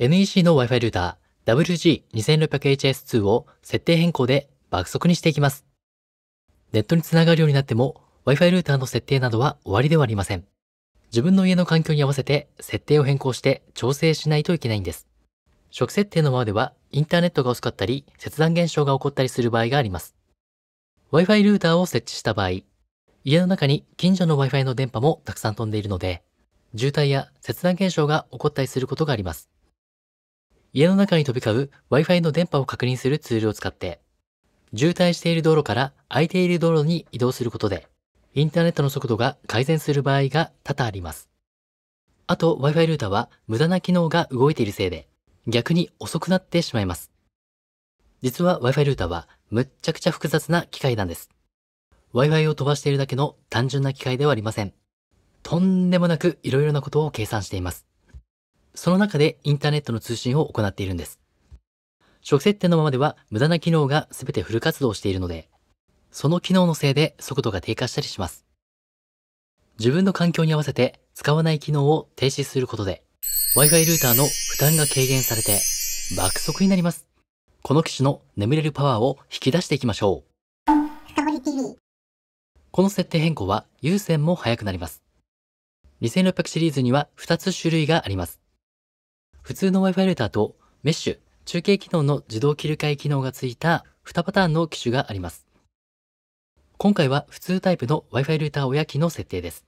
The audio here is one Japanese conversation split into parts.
NEC の Wi-Fi ルーター WG2600HS2 を設定変更で爆速にしていきます。ネットにつながるようになっても Wi-Fi ルーターの設定などは終わりではありません。自分の家の環境に合わせて設定を変更して調整しないといけないんです。初期設定のままではインターネットが遅かったり切断現象が起こったりする場合があります。Wi-Fi ルーターを設置した場合、家の中に近所の Wi-Fi の電波もたくさん飛んでいるので、渋滞や切断現象が起こったりすることがあります。家の中に飛び交う Wi-Fi の電波を確認するツールを使って、渋滞している道路から空いている道路に移動することで、インターネットの速度が改善する場合が多々あります。あと Wi-Fi ルーターは無駄な機能が動いているせいで、逆に遅くなってしまいます。実は Wi-Fi ルーターはむっちゃくちゃ複雑な機械なんです。Wi-Fi を飛ばしているだけの単純な機械ではありません。とんでもなく色々なことを計算しています。その中でインターネットの通信を行っているんです。初期設定のままでは無駄な機能が全てフル活動しているので、その機能のせいで速度が低下したりします。自分の環境に合わせて使わない機能を停止することで、Wi-Fi ルーターの負担が軽減されて爆速になります。この機種の眠れるパワーを引き出していきましょう。この設定変更は有線も速くなります。2600シリーズには2つ種類があります。普通の Wi-Fi ルーターとメッシュ、中継機能の自動切り替え機能がついた2パターンの機種があります。今回は普通タイプの Wi-Fi ルーター親機の設定です。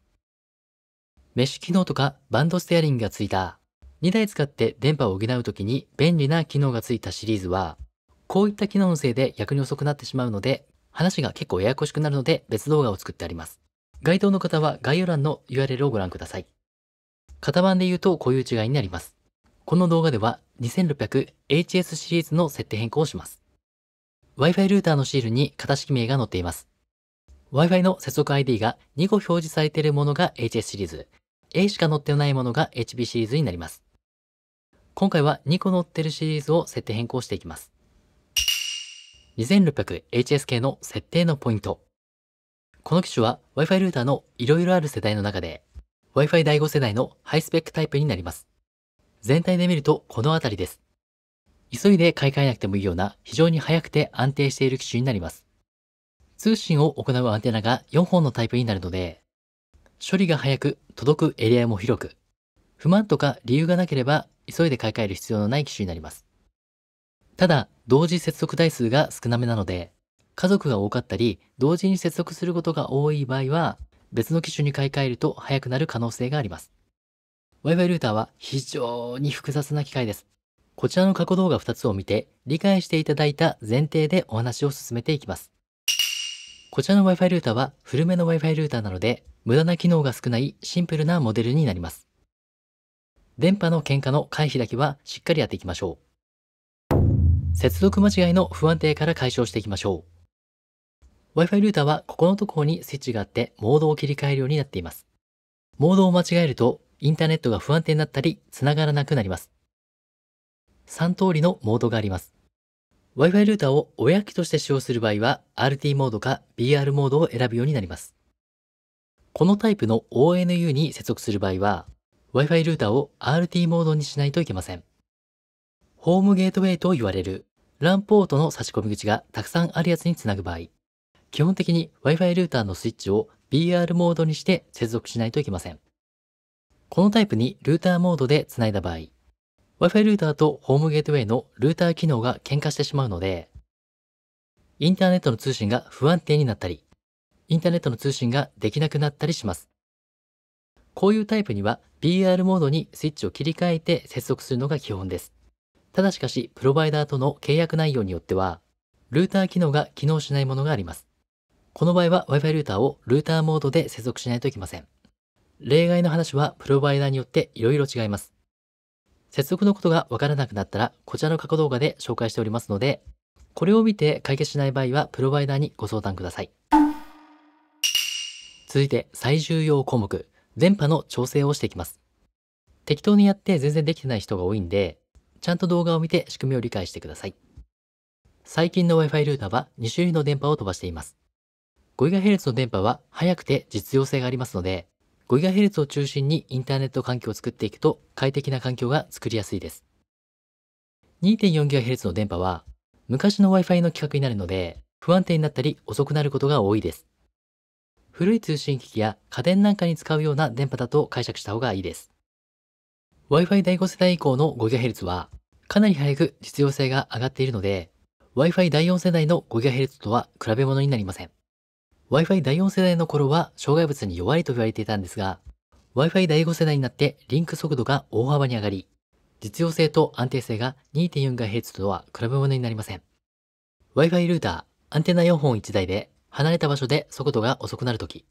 メッシュ機能とかバンドステアリングがついた2台使って電波を補うときに便利な機能がついたシリーズはこういった機能のせいで逆に遅くなってしまうので話が結構ややこしくなるので別動画を作ってあります。該当の方は概要欄の URL をご覧ください。型番で言うとこういう違いになります。この動画では 2600HS シリーズの設定変更をします。Wi-Fi ルーターのシールに型式名が載っています。Wi-Fi の接続 ID が2個表示されているものが HS シリーズ、A しか載ってないものが HB シリーズになります。今回は2個載ってるシリーズを設定変更していきます。2600HS 系の設定のポイント。この機種は Wi-Fi ルーターの色々ある世代の中で Wi-Fi 第5世代のハイスペックタイプになります。全体で見るとこの辺りです。急いで買い替えなくてもいいような非常に速くて安定している機種になります。通信を行うアンテナが4本のタイプになるので、処理が早く届くエリアも広く、不満とか理由がなければ急いで買い替える必要のない機種になります。ただ、同時接続台数が少なめなので、家族が多かったり、同時に接続することが多い場合は、別の機種に買い替えると速くなる可能性があります。Wi-Fi ルーターは非常に複雑な機械です。こちらの過去動画2つを見て理解していただいた前提でお話を進めていきます。こちらの Wi-Fi ルーターは古めの Wi-Fi ルーターなので無駄な機能が少ないシンプルなモデルになります。電波の喧嘩の回避だけはしっかりやっていきましょう。接続間違いの不安定から解消していきましょう。Wi-Fi ルーターはここのところにスイッチがあってモードを切り替えるようになっています。モードを間違えるとインターネットが不安定になったり、繋がらなくなります。3通りのモードがあります。Wi-Fi ルーターを親機として使用する場合は、RT モードか BR モードを選ぶようになります。このタイプの ONU に接続する場合は、Wi-Fi ルーターを RT モードにしないといけません。ホームゲートウェイと言われる LAN ポートの差し込み口がたくさんあるやつにつなぐ場合、基本的に Wi-Fi ルーターのスイッチを BR モードにして接続しないといけません。このタイプにルーターモードでつないだ場合、Wi-Fi ルーターとホームゲートウェイのルーター機能が喧嘩してしまうので、インターネットの通信が不安定になったり、インターネットの通信ができなくなったりします。こういうタイプには BR モードにスイッチを切り替えて接続するのが基本です。ただしかし、プロバイダーとの契約内容によっては、ルーター機能が機能しないものがあります。この場合は Wi-Fi ルーターをルーターモードで接続しないといけません。例外の話はプロバイダーによっていろいろ違います。接続のことがわからなくなったら、こちらの過去動画で紹介しておりますので、これを見て解決しない場合はプロバイダーにご相談ください。続いて最重要項目、電波の調整をしていきます。適当にやって全然できてない人が多いんで、ちゃんと動画を見て仕組みを理解してください。最近の Wi-Fi ルーターは2種類の電波を飛ばしています。5GHz の電波は速くて実用性がありますので、5GHz を中心にインターネット環境を作っていくと快適な環境が作りやすいです。2.4GHz の電波は昔の Wi-Fi の規格になるので不安定になったり遅くなることが多いです。古い通信機器や家電なんかに使うような電波だと解釈した方がいいです。Wi-Fi 第5世代以降の 5GHz はかなり早く実用性が上がっているので Wi-Fi 第4世代の 5GHz とは比べ物になりません。Wi-Fi 第4世代の頃は障害物に弱いと言われていたんですが、Wi-Fi 第5世代になってリンク速度が大幅に上がり、実用性と安定性が 2.4GHz とは比べ物になりません。Wi-Fi ルーター、アンテナ4本1台で離れた場所で速度が遅くなるとき、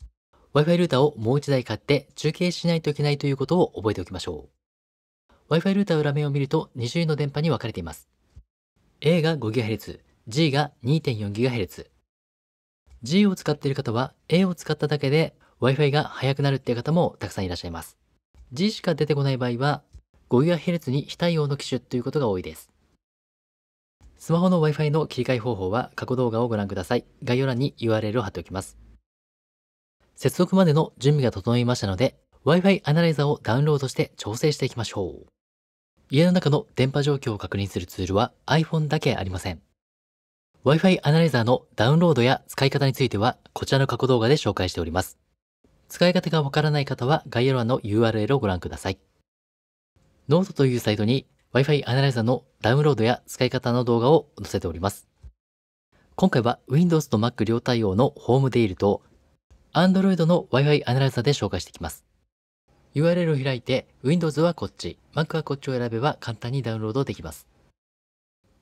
Wi-Fi ルーターをもう1台買って中継しないといけないということを覚えておきましょう。Wi-Fi ルーター裏面を見ると2種類の電波に分かれています。A が 5GHz、G が 2.4GHz、G を使っている方は A を使っただけで Wi-Fi が速くなるっていう方もたくさんいらっしゃいます。G しか出てこない場合は 5GHz に非対応の機種ということが多いです。スマホの Wi-Fi の切り替え方法は過去動画をご覧ください。概要欄に URL を貼っておきます。接続までの準備が整いましたので、Wi-Fi アナライザをダウンロードして調整していきましょう。家の中の電波状況を確認するツールは iPhone だけありません。Wi-Fi アナライザーのダウンロードや使い方については、こちらの過去動画で紹介しております。使い方がわからない方は概要欄の URL をご覧ください。ノートというサイトに Wi-Fi アナライザーのダウンロードや使い方の動画を載せております。今回は Windows と Mac 両対応のホームデイルと Android の Wi-Fi アナライザーで紹介していきます。URL を開いて Windows はこっち、Mac はこっちを選べば簡単にダウンロードできます。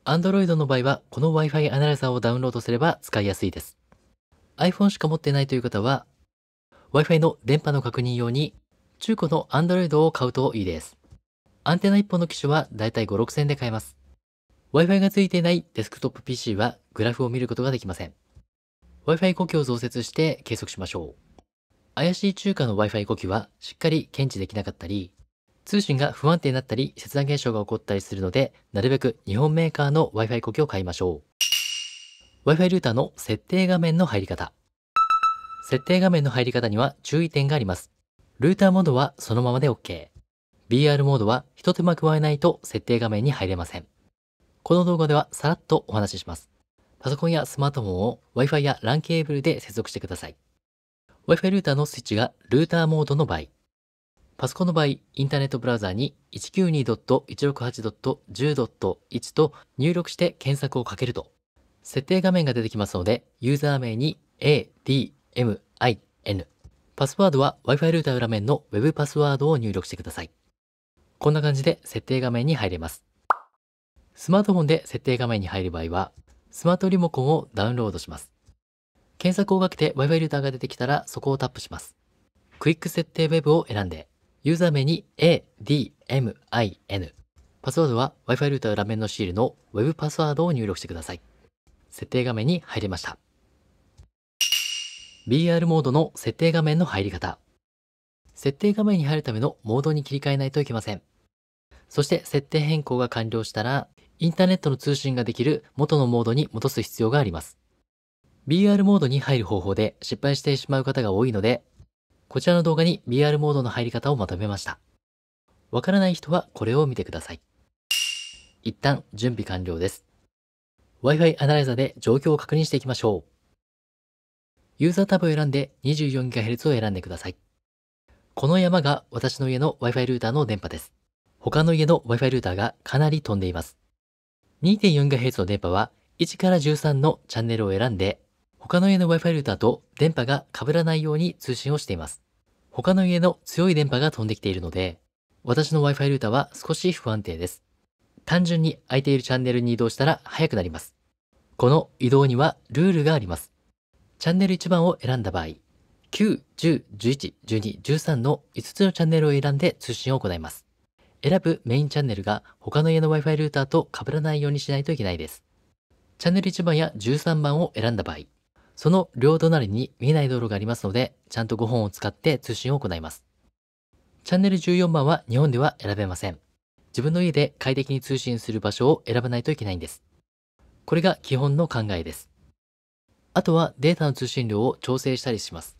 Android の場合は、この Wi-Fi アナライザーをダウンロードすれば使いやすいです。iPhone しか持ってないという方は、Wi-Fi の電波の確認用に、中古の Android を買うといいです。アンテナ1本の機種はだいたい5、6000円で買えます。Wi-Fi が付いていないデスクトップ PC はグラフを見ることができません。Wi-Fi 呼吸を増設して計測しましょう。怪しい中華の Wi-Fi 呼吸はしっかり検知できなかったり、通信が不安定になったり、切断現象が起こったりするので、なるべく日本メーカーの Wi-Fi 呼吸を買いましょう。Wi-Fi ルーターの設定画面の入り方。設定画面の入り方には注意点があります。ルーターモードはそのままで OK。BR モードは一手間加えないと設定画面に入れません。この動画ではさらっとお話しします。パソコンやスマートフォンを Wi-Fi や LAN ケーブルで接続してください。Wi-Fi ルーターのスイッチがルーターモードの場合、パソコンの場合、インターネットブラウザに192.168.10.1と入力して検索をかけると、設定画面が出てきますので、ユーザー名に A、D、M、I、N。パスワードは Wi-Fi ルーター裏面の Web パスワードを入力してください。こんな感じで設定画面に入れます。スマートフォンで設定画面に入る場合は、スマートリモコンをダウンロードします。検索をかけて Wi-Fi ルーターが出てきたらそこをタップします。クイック設定ウェブを選んで、ユーザー名に ADMIN。パスワードは Wi-Fi ルーター裏面のシールの Web パスワードを入力してください。設定画面に入れました。BR モードの設定画面の入り方。設定画面に入るためのモードに切り替えないといけません。そして設定変更が完了したら、インターネットの通信ができる元のモードに戻す必要があります。BR モードに入る方法で失敗してしまう方が多いので、こちらの動画に v r モードの入り方をまとめました。わからない人はこれを見てください。一旦準備完了です。Wi-Fi アナライザで状況を確認していきましょう。ユーザータブを選んで 24GHz を選んでください。この山が私の家の Wi-Fi ルーターの電波です。他の家の Wi-Fi ルーターがかなり飛んでいます。2.4GHz の電波は1から13のチャンネルを選んで、他の家の Wi-Fi ルーターと電波が被らないように通信をしています。他の家の強い電波が飛んできているので、私の Wi-Fi ルーターは少し不安定です。単純に空いているチャンネルに移動したら速くなります。この移動にはルールがあります。チャンネル1番を選んだ場合、9、10、11、12、13の5つのチャンネルを選んで通信を行います。選ぶメインチャンネルが他の家の Wi-Fi ルーターと被らないようにしないといけないです。チャンネル1番や13番を選んだ場合、その両隣に見えない道路がありますので、ちゃんと5本を使って通信を行います。チャンネル14番は日本では選べません。自分の家で快適に通信する場所を選ばないといけないんです。これが基本の考えです。あとはデータの通信量を調整したりします。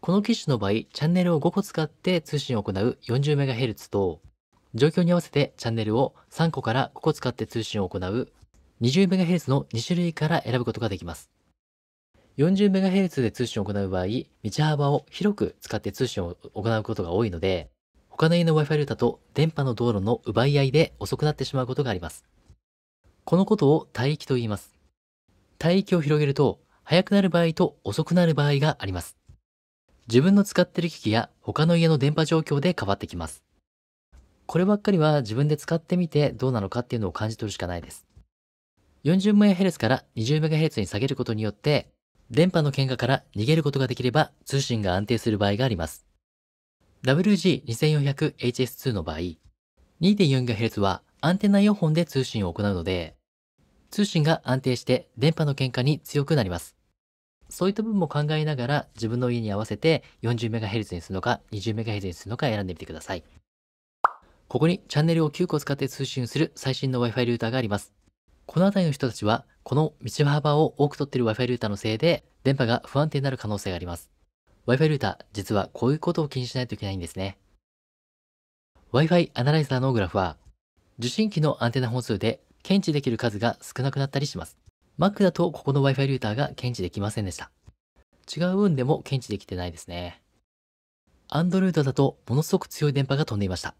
この機種の場合、チャンネルを5個使って通信を行う 40MHz と、状況に合わせてチャンネルを3個から5個使って通信を行う 20MHz の2種類から選ぶことができます。40MHz で通信を行う場合、道幅を広く使って通信を行うことが多いので、他の家の Wi-Fi ルーターと電波の道路の奪い合いで遅くなってしまうことがあります。このことを帯域と言います。帯域を広げると、速くなる場合と遅くなる場合があります。自分の使ってる機器や他の家の電波状況で変わってきます。こればっかりは自分で使ってみてどうなのかっていうのを感じ取るしかないです。40MHz から 20MHz に下げることによって電波の喧嘩から逃げることができれば通信が安定する場合があります。WG2400HS2 の場合、2.4GHz はアンテナ4本で通信を行うので、通信が安定して電波の喧嘩に強くなります。そういった部分も考えながら自分の家に合わせて 40MHz にするのか 20MHz にするのか選んでみてください。ここにチャンネルを9個使って通信する最新の Wi-Fi ルーターがあります。この辺りの人たちは、この道幅を多く取っている Wi-Fi ルーターのせいで、電波が不安定になる可能性があります。Wi-Fi ルーター、実はこういうことを気にしないといけないんですね。Wi-Fi アナライザーのグラフは、受信機のアンテナ本数で検知できる数が少なくなったりします。Mac だとここの Wi-Fi ルーターが検知できませんでした。違う分でも検知できてないですね。Android だとものすごく強い電波が飛んでいました。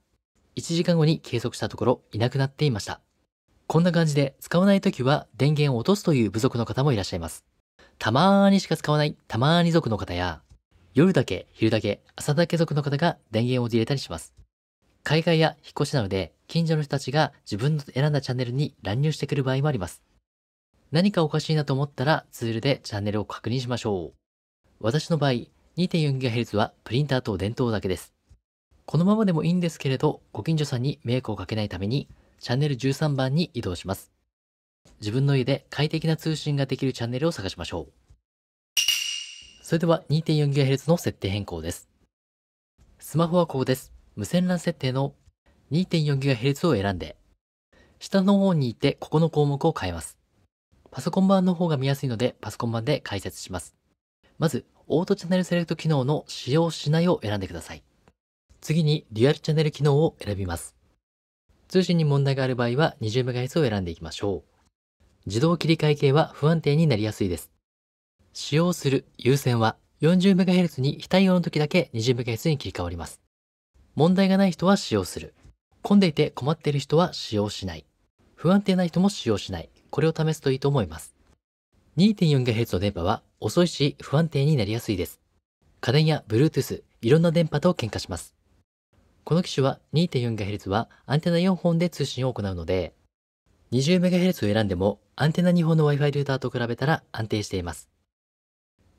1時間後に計測したところいなくなっていました。こんな感じで使わない時は電源を落とすという部族の方もいらっしゃいます。たまーにしか使わないたまーに族の方や、夜だけ、昼だけ、朝だけ族の方が電源を入れたりします。海外や引っ越しなので、近所の人たちが自分の選んだチャンネルに乱入してくる場合もあります。何かおかしいなと思ったらツールでチャンネルを確認しましょう。私の場合、2.4GHz はプリンターと電灯だけです。このままでもいいんですけれど、ご近所さんに迷惑をかけないために、チャンネル13番に移動します。自分の家で快適な通信ができるチャンネルを探しましょう。それでは 2.4GHz の設定変更です。スマホはここです。無線 LAN 設定の 2.4GHz を選んで、下の方に行ってここの項目を変えます。パソコン版の方が見やすいのでパソコン版で解説します。まず、オートチャンネルセレクト機能の使用しないを選んでください。次に、デュアルチャンネル機能を選びます。通信に問題がある場合は 20MHz を選んでいきましょう。自動切り替え系は不安定になりやすいです。使用する優先は 40MHz に非対応の時だけ 20MHz に切り替わります。問題がない人は使用する。混んでいて困っている人は使用しない。不安定な人も使用しない。これを試すといいと思います。2.4GHz の電波は遅いし不安定になりやすいです。家電や Bluetooth、いろんな電波と喧嘩します。この機種は 2.4GHz はアンテナ4本で通信を行うので、20MHz を選んでもアンテナ2本の Wi-Fi ルーターと比べたら安定しています。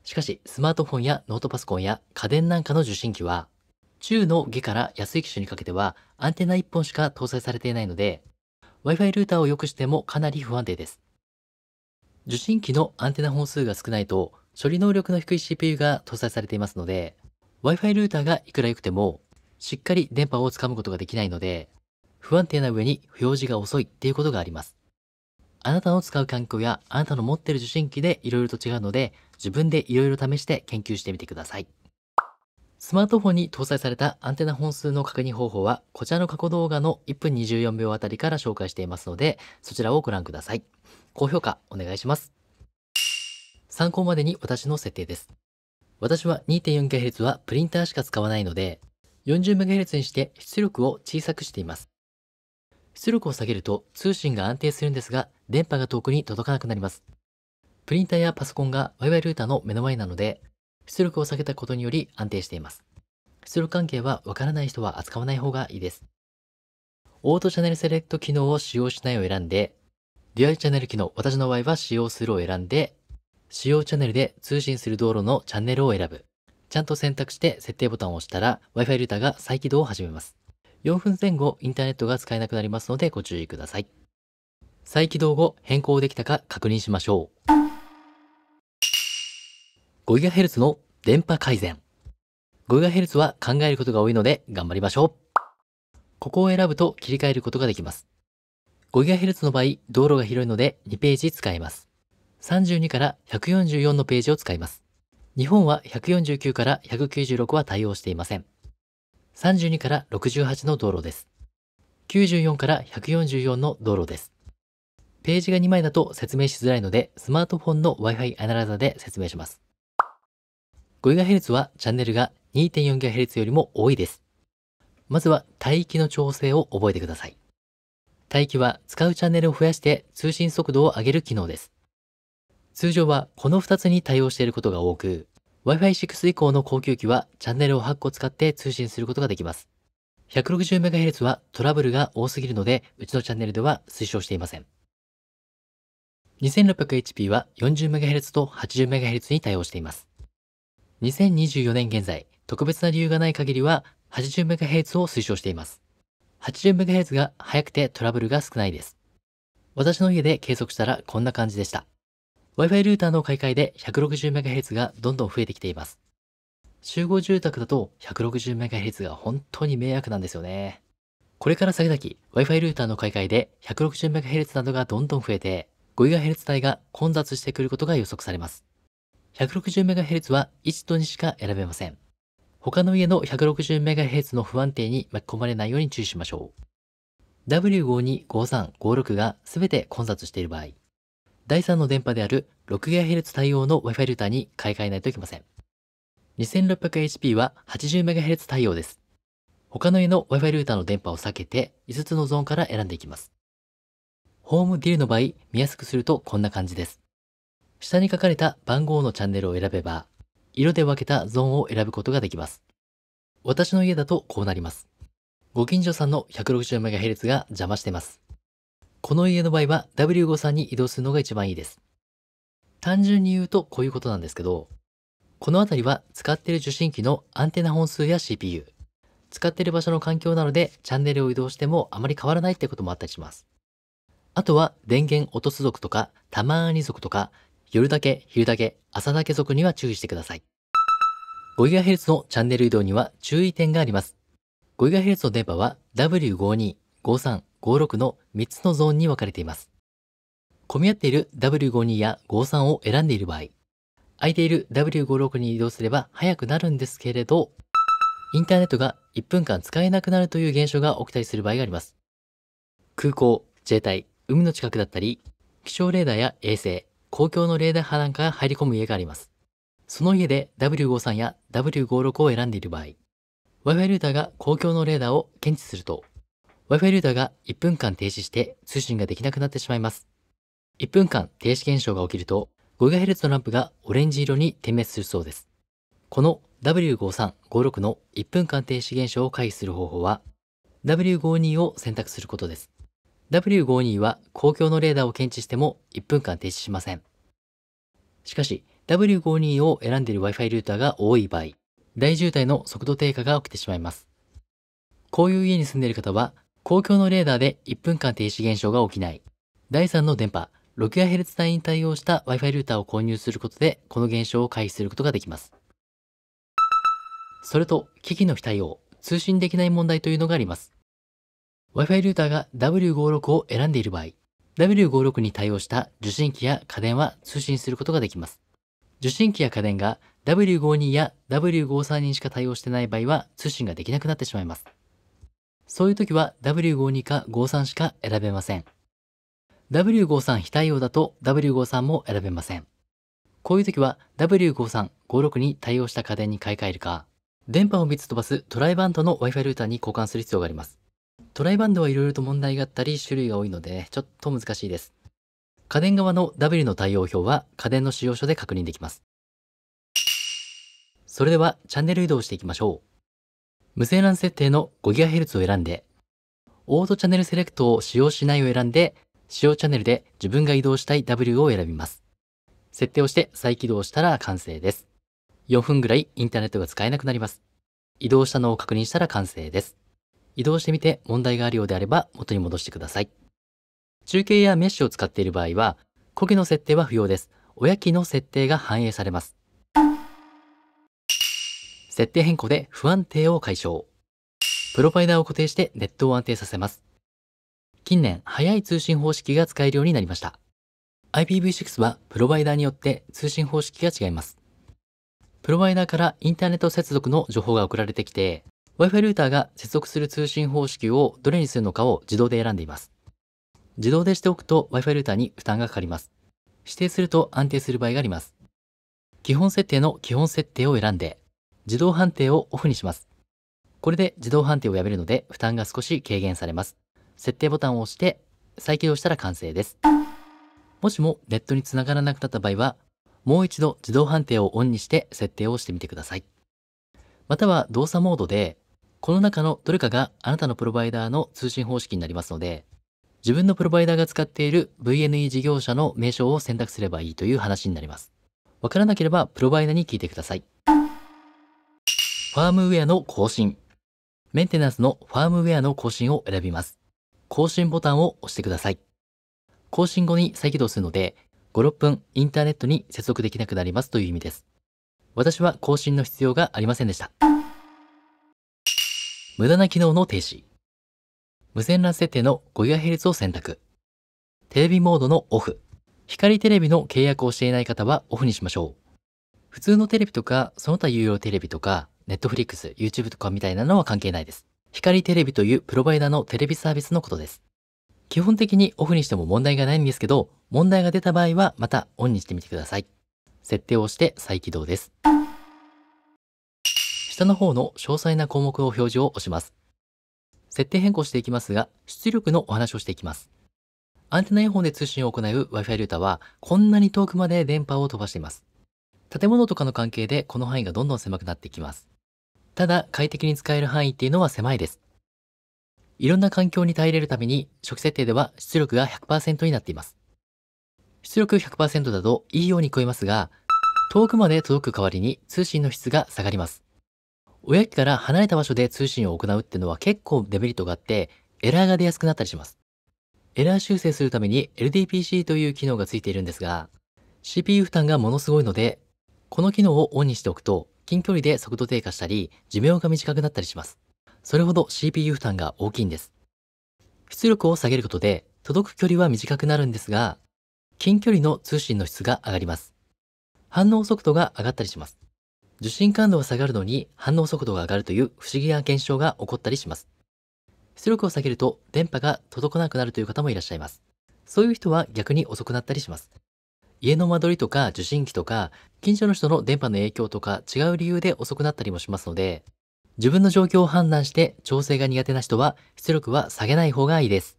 しかし、スマートフォンやノートパソコンや家電なんかの受信機は、中の下から安い機種にかけてはアンテナ1本しか搭載されていないので、Wi-Fi ルーターを良くしてもかなり不安定です。受信機のアンテナ本数が少ないと、処理能力の低い CPU が搭載されていますので、Wi-Fi ルーターがいくら良くても、しっかり電波をつかむことができないので、不安定な上に表示が遅いっていうことがあります。あなたの使う環境やあなたの持ってる受信機で色々と違うので、自分で色々試して研究してみてください。スマートフォンに搭載されたアンテナ本数の確認方法は、こちらの過去動画の1分24秒あたりから紹介していますので、そちらをご覧ください。高評価お願いします。参考までに私の設定です。私は 2.4GHz はプリンターしか使わないので、40MHz にして出力を小さくしています。出力を下げると通信が安定するんですが、電波が遠くに届かなくなります。プリンターやパソコンが Wi-Fi ルーターの目の前なので、出力を下げたことにより安定しています。出力関係はわからない人は扱わない方がいいです。オートチャンネルセレクト機能を使用しないを選んで、デュアルチャンネル機能、私の場合は使用するを選んで、使用チャンネルで通信する道路のチャンネルを選ぶ。ちゃんと選択して設定ボタンを押したら Wi-Fi ルーターが再起動を始めます。4分前後インターネットが使えなくなりますのでご注意ください。再起動後変更できたか確認しましょう。5GHz の電波改善。5GHz は考えることが多いので頑張りましょう。ここを選ぶと切り替えることができます。5GHz の場合、道路が広いので2ページ使えます。32から144のページを使います。日本は149から196は対応していません。32から68の道路です。94から144の道路です。ページが2枚だと説明しづらいので、スマートフォンの Wi-Fi アナライザで説明します。5GHz はチャンネルが 2.4GHz よりも多いです。まずは帯域の調整を覚えてください。帯域は使うチャンネルを増やして通信速度を上げる機能です。通常はこの2つに対応していることが多く、Wi-Fi6 以降の高級機はチャンネルを8個使って通信することができます。160MHz はトラブルが多すぎるので、うちのチャンネルでは推奨していません。2600HP は 40MHz と 80MHz に対応しています。2024年現在、特別な理由がない限りは 80MHz を推奨しています。80MHz が速くてトラブルが少ないです。私の家で計測したらこんな感じでした。Wi-Fi ルーターの買い替えで 160MHz がどんどん増えてきています。集合住宅だと 160MHz が本当に迷惑なんですよね。これから先々 Wi-Fi ルーターの買い替えで 160MHz などがどんどん増えて 5GHz 帯が混雑してくることが予測されます。160MHz は1と2しか選べません。他の家の 160MHz の不安定に巻き込まれないように注意しましょう。W525356 が全て混雑している場合、第3の電波である 6GHz 対応の Wi-Fi ルーターに買い替えないといけません。2600HP は 80MHz 対応です。他の家の Wi-Fi ルーターの電波を避けて5つのゾーンから選んでいきます。ホームディルの場合、見やすくするとこんな感じです。下に書かれた番号のチャンネルを選べば、色で分けたゾーンを選ぶことができます。私の家だとこうなります。ご近所さんの 160MHz が邪魔してます。この家の場合は W53 に移動するのが一番いいです。単純に言うとこういうことなんですけど、この辺りは使っている受信機のアンテナ本数や CPU、使っている場所の環境なのでチャンネルを移動してもあまり変わらないってこともあったりします。あとは電源落とす族とか、たまに族とか、夜だけ、昼だけ、朝だけ族には注意してください。5GHz のチャンネル移動には注意点があります。5GHz の電波は W52、53、56の3つのゾーンに分かれています。混み合っている W52 や53を選んでいる場合、空いている W56 に移動すれば速くなるんですけれど、インターネットが1分間使えなくなるという現象が起きたりする場合があります。空港、自衛隊、海の近くだったり、気象レーダーや衛星、公共のレーダー波なんかが入り込む家があります。その家で W53 や W56 を選んでいる場合、Wi-Fi ルーターが公共のレーダーを検知すると、Wi-Fi ルーターが1分間停止して通信ができなくなってしまいます。1分間停止現象が起きると 5GHz のランプがオレンジ色に点滅するそうです。この W5356 の1分間停止現象を回避する方法は W52 を選択することです。W52 は公共のレーダーを検知しても1分間停止しません。しかし W52 を選んでいる Wi-Fi ルーターが多い場合、大渋滞の速度低下が起きてしまいます。こういう家に住んでいる方は公共のレーダーで1分間停止現象が起きない。第3の電波、6GHz 帯に対応した Wi-Fi ルーターを購入することで、この現象を回避することができます。それと、機器の非対応、通信できない問題というのがあります。Wi-Fi ルーターが W56 を選んでいる場合、W56 に対応した受信機や家電は通信することができます。受信機や家電が W52 や W53 にしか対応してない場合は通信ができなくなってしまいます。そういう時は W52 か53しか選べません。W53 非対応だと W53 も選べません。こういう時は W53、56に対応した家電に買い替えるか、電波を3つ飛ばすトライバンドの Wi-Fi ルーターに交換する必要があります。トライバンドはいろいろと問題があったり種類が多いのでちょっと難しいです。家電側の W の対応表は家電の使用書で確認できます。それではチャンネル移動していきましょう。無線 LAN 設定の 5GHz を選んで、オートチャンネルセレクトを使用しないを選んで、使用チャンネルで自分が移動したい W を選びます。設定をして再起動したら完成です。4分ぐらいインターネットが使えなくなります。移動したのを確認したら完成です。移動してみて問題があるようであれば元に戻してください。中継やメッシュを使っている場合は、コゲの設定は不要です。親機の設定が反映されます。設定変更で不安定を解消。プロバイダーを固定してネットを安定させます。近年、早い通信方式が使えるようになりました。IPv6 はプロバイダーによって通信方式が違います。プロバイダーからインターネット接続の情報が送られてきて、Wi-Fi ルーターが接続する通信方式をどれにするのかを自動で選んでいます。自動でしておくと Wi-Fi ルーターに負担がかかります。指定すると安定する場合があります。基本設定の基本設定を選んで、自動判定をオフにします。これで自動判定をやめるので負担が少し軽減されます。設定ボタンを押して再起動したら完成です。もしもネットに繋がらなくなった場合は、もう一度自動判定をオンにして設定をしてみてください。または動作モードで、この中のどれかがあなたのプロバイダーの通信方式になりますので、自分のプロバイダーが使っている VNE 事業者の名称を選択すればいいという話になります。わからなければプロバイダーに聞いてください。ファームウェアの更新。メンテナンスのファームウェアの更新を選びます。更新ボタンを押してください。更新後に再起動するので、5、6分インターネットに接続できなくなりますという意味です。私は更新の必要がありませんでした。無駄な機能の停止。無線 LAN 設定の 5GHz を選択。テレビモードのオフ。光テレビの契約をしていない方はオフにしましょう。普通のテレビとか、その他有料テレビとか、ネットフリックス、YouTube とかみたいなのは関係ないです。光テレビというプロバイダーのテレビサービスのことです。基本的にオフにしても問題がないんですけど、問題が出た場合はまたオンにしてみてください。設定をして再起動です。下の方の詳細な項目を表示を押します。設定変更していきますが、出力のお話をしていきます。アンテナイヤホンで通信を行う Wi-Fi ルーターは、こんなに遠くまで電波を飛ばしています。建物とかの関係でこの範囲がどんどん狭くなっていきます。ただ快適に使える範囲っていうのは狭いです。いろんな環境に耐えれるために、初期設定では出力が100%になっています。出力100%だといいように聞こえますが、遠くまで届く代わりに通信の質が下がります。親機から離れた場所で通信を行うっていうのは結構デメリットがあって、エラーが出やすくなったりします。エラー修正するために LDPC という機能がついているんですが、CPU 負担がものすごいので、この機能をオンにしておくと、近距離で速度低下したり、寿命が短くなったりします。それほど CPU 負担が大きいんです。出力を下げることで、届く距離は短くなるんですが、近距離の通信の質が上がります。反応速度が上がったりします。受信感度が下がるのに反応速度が上がるという不思議な現象が起こったりします。出力を下げると電波が届かなくなるという方もいらっしゃいます。そういう人は逆に遅くなったりします。家の間取りとか受信機とか近所の人の電波の影響とか違う理由で遅くなったりもしますので、自分の状況を判断して調整が苦手な人は出力は下げない方がいいです。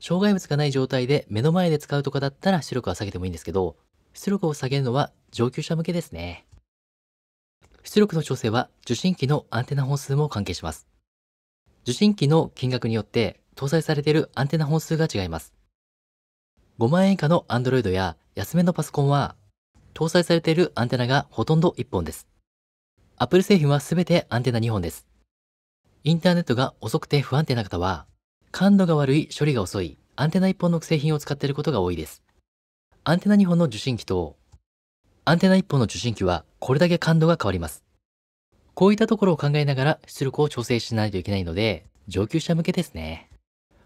障害物がない状態で目の前で使うとかだったら出力は下げてもいいんですけど、出力を下げるのは上級者向けですね。出力の調整は受信機のアンテナ本数も関係します。受信機の金額によって搭載されているアンテナ本数が違います。5万円以下の Android や安めのパソコンは搭載されているアンテナがほとんど1本です。Apple 製品は全てアンテナ2本です。インターネットが遅くて不安定な方は、感度が悪い処理が遅いアンテナ1本の製品を使っていることが多いです。アンテナ2本の受信機と、アンテナ1本の受信機はこれだけ感度が変わります。こういったところを考えながら出力を調整しないといけないので、上級者向けですね。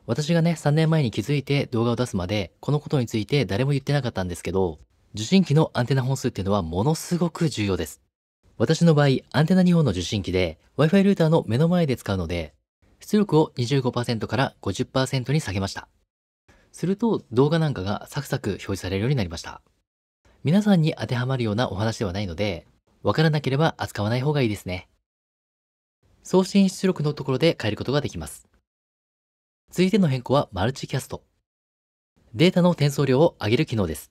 私がね、3年前に気づいて動画を出すまで、このことについて誰も言ってなかったんですけど、受信機のアンテナ本数っていうのはものすごく重要です。私の場合、アンテナ2本の受信機で Wi-Fi ルーターの目の前で使うので、出力を25%から50%に下げました。すると動画なんかがサクサク表示されるようになりました。皆さんに当てはまるようなお話ではないので、わからなければ扱わない方がいいですね。送信出力のところで変えることができます。続いての変更はマルチキャスト。データの転送量を上げる機能です。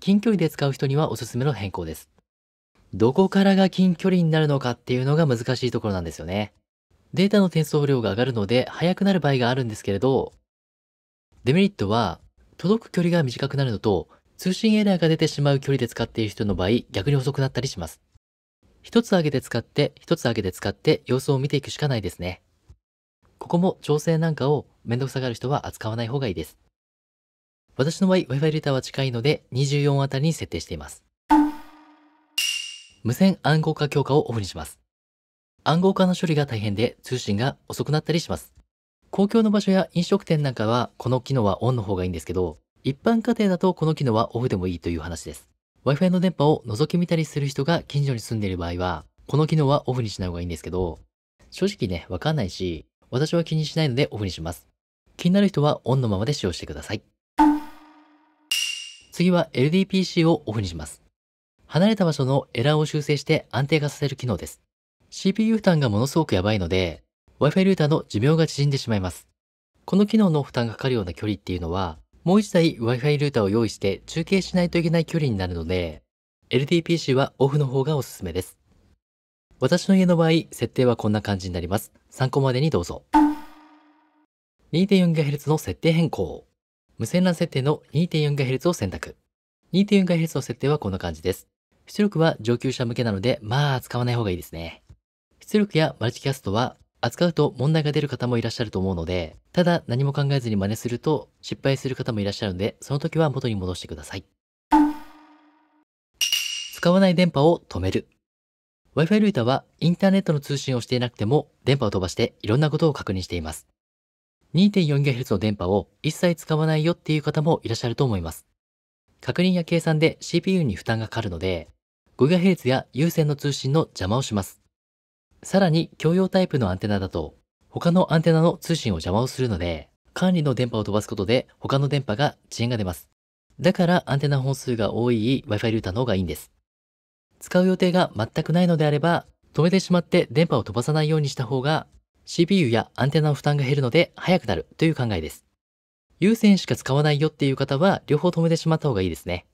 近距離で使う人にはおすすめの変更です。どこからが近距離になるのかっていうのが難しいところなんですよね。データの転送量が上がるので速くなる場合があるんですけれど、デメリットは届く距離が短くなるのと通信エラーが出てしまう距離で使っている人の場合逆に遅くなったりします。一つ上げて使って一つ上げて使って様子を見ていくしかないですね。ここも調整なんかをめんどくさがる人は扱わない方がいいです。私の場合 Wi-Fi ルーターは近いので24あたりに設定しています。無線暗号化強化をオフにします。暗号化の処理が大変で通信が遅くなったりします。公共の場所や飲食店なんかはこの機能はオンの方がいいんですけど、一般家庭だとこの機能はオフでもいいという話です。Wi-Fi の電波を覗き見たりする人が近所に住んでいる場合は、この機能はオフにしない方がいいんですけど、正直ね、わかんないし、私は気にしないのでオフにします。気になる人はオンのままで使用してください。次は LDPC をオフにします。離れた場所のエラーを修正して安定化させる機能です。CPU 負担がものすごくやばいので、Wi-Fi ルーターの寿命が縮んでしまいます。この機能の負担がかかるような距離っていうのは、もう1台 Wi-Fi ルーターを用意して中継しないといけない距離になるので、LDPC はオフの方がおすすめです。私の家の場合、設定はこんな感じになります。参考までにどうぞ。2.4GHz の設定変更。無線 LAN 設定の 2.4GHz を選択。2.4GHz の設定はこんな感じです。出力は上級者向けなので、まあ使わない方がいいですね。出力やマルチキャストは扱うと問題が出る方もいらっしゃると思うので、ただ何も考えずに真似すると失敗する方もいらっしゃるので、その時は元に戻してください。使わない電波を止める。Wi-Fi ルーターはインターネットの通信をしていなくても電波を飛ばしていろんなことを確認しています。2.4GHz の電波を一切使わないよっていう方もいらっしゃると思います。確認や計算で CPU に負担がかかるので、5GHz や有線の通信の邪魔をします。さらに共用タイプのアンテナだと、他のアンテナの通信を邪魔をするので、管理の電波を飛ばすことで他の電波が遅延が出ます。だからアンテナ本数が多い Wi-Fi ルーターの方がいいんです。使う予定が全くないのであれば、止めてしまって電波を飛ばさないようにした方が CPU やアンテナの負担が減るので速くなるという考えです。有線しか使わないよっていう方は両方止めてしまった方がいいですね。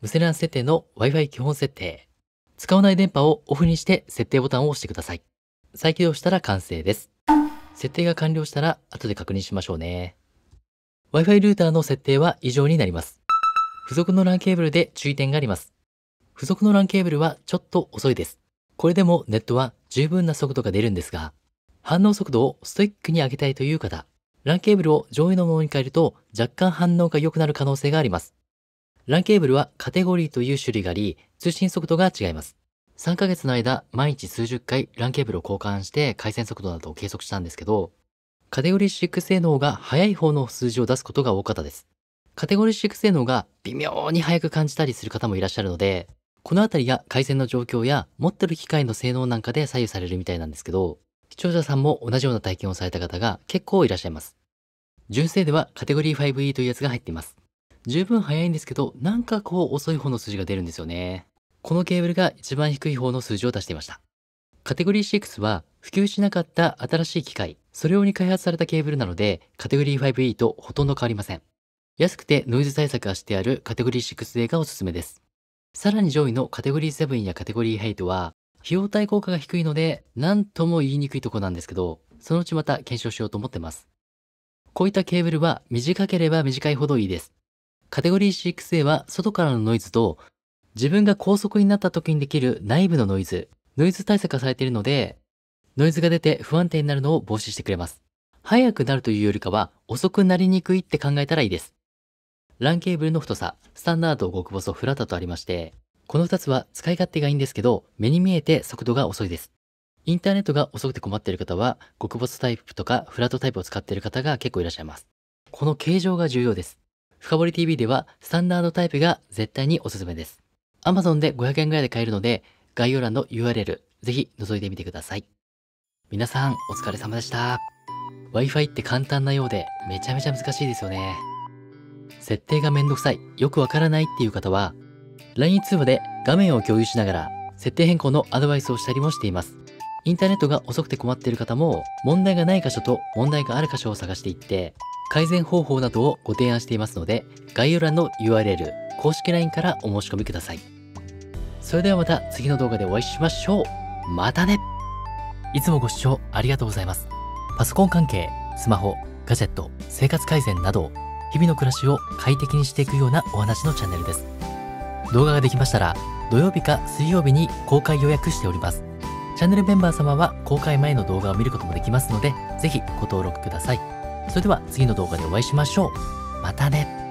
無線 LAN 設定の Wi-Fi 基本設定。使わない電波をオフにして設定ボタンを押してください。再起動したら完成です。設定が完了したら後で確認しましょうね。Wi-Fi ルーターの設定は以上になります。付属の LAN ケーブルで注意点があります。付属の LAN ケーブルはちょっと遅いです。これでもネットは十分な速度が出るんですが、反応速度をストイックに上げたいという方、LAN ケーブルを上位のものに変えると若干反応が良くなる可能性があります。LAN ケーブルはカテゴリーという種類があり、通信速度が違います。3ヶ月の間、毎日数十回 LAN ケーブルを交換して回線速度などを計測したんですけど、カテゴリー6性能が速い方の数字を出すことが多かったです。カテゴリー6性能が微妙に速く感じたりする方もいらっしゃるので、このあたりが回線の状況や持ってる機械の性能なんかで左右されるみたいなんですけど、聴者さんも同じような体験をされた方が結構いらっしゃいます。純正ではカテゴリー 5E というやつが入っています。十分早いんですけど、なんかこう遅い方の数字が出るんですよね。このケーブルが一番低い方の数字を出していました。カテゴリー6は普及しなかった新しい機械、それ用に開発されたケーブルなので、カテゴリー 5E とほとんど変わりません。安くてノイズ対策がしてあるカテゴリー 6A がおすすめです。さらに上位のカテゴリー7やカテゴリー8は、費用対効果が低いので、何とも言いにくいとこなんですけど、そのうちまた検証しようと思ってます。こういったケーブルは短ければ短いほどいいです。カテゴリー 6A は外からのノイズと、自分が高速になった時にできる内部のノイズ、ノイズ対策がされているので、ノイズが出て不安定になるのを防止してくれます。速くなるというよりかは遅くなりにくいって考えたらいいです。LAN ケーブルの太さ、スタンダード極細フラタとありまして、この2つは使い勝手がいいんですけど、目に見えて速度が遅いです。インターネットが遅くて困っている方は、極細タイプとかフラットタイプを使っている方が結構いらっしゃいます。この形状が重要です。深掘り TV では、スタンダードタイプが絶対におすすめです。Amazon で500円ぐらいで買えるので、概要欄の URL、ぜひ覗いてみてください。皆さん、お疲れ様でした。Wi-Fi って簡単なようで、めちゃめちゃ難しいですよね。設定がめんどくさい、よくわからないっていう方は、LINE 通話で画面を共有しながら設定変更のアドバイスをしたりもしています。インターネットが遅くて困っている方も問題がない箇所と問題がある箇所を探していって改善方法などをご提案していますので概要欄の URL 公式 LINE からお申し込みください。それではまた次の動画でお会いしましょう。またねいつもご視聴ありがとうございます。パソコン関係、スマホ、ガジェット、生活改善など日々の暮らしを快適にしていくようなお話のチャンネルです。動画ができましたら土曜日か水曜日に公開予約しておりますチャンネルメンバー様は公開前の動画を見ることもできますので是非ご登録くださいそれでは次の動画でお会いしましょうまたね